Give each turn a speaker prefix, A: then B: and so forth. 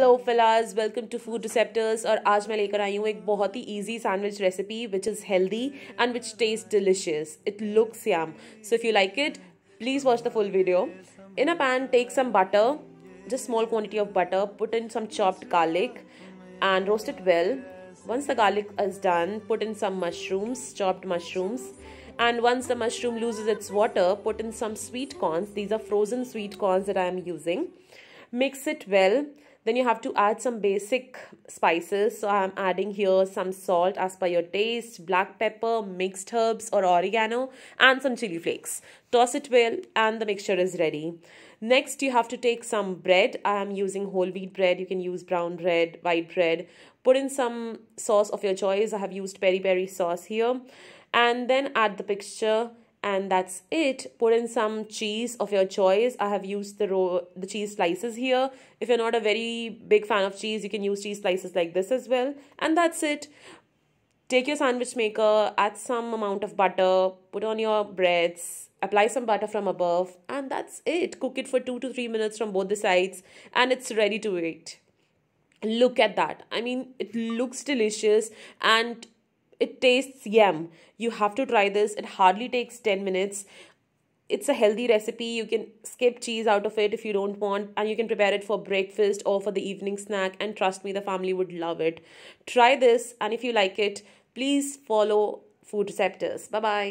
A: Hello fellas welcome to food receptors और आज मैं लेकर आई हूँ एक बहुत ही easy sandwich recipe which is healthy and which taste delicious it looks yum so if you like it please watch the full video in a pan take some butter just small quantity of butter put in some chopped garlic and roast it well once the garlic is done put in some mushrooms chopped mushrooms and once the mushroom loses its water put in some sweet corns these are frozen sweet corns that i am using mix it well then you have to add some basic spices so i'm adding here some salt as per your taste black pepper mixed herbs or oregano and some chili flakes toss it well and the mixture is ready next you have to take some bread i am using whole wheat bread you can use brown bread white bread put in some sauce of your choice i have used peri peri sauce here and then add the mixture and that's it put in some cheese of your choice i have used the raw the cheese slices here if you're not a very big fan of cheese you can use cheese slices like this as well and that's it take your sandwich maker add some amount of butter put on your breads apply some butter from above and that's it cook it for 2 to 3 minutes from both the sides and it's ready to eat look at that i mean it looks delicious and it tastes yum. You have to try this. It hardly takes 10 minutes. It's a healthy recipe. You can skip cheese out of it if you don't want, and you can prepare it for breakfast or for the evening snack. And trust me, the family would love it. Try this, and if you like it, please follow Food Receptors. Bye bye.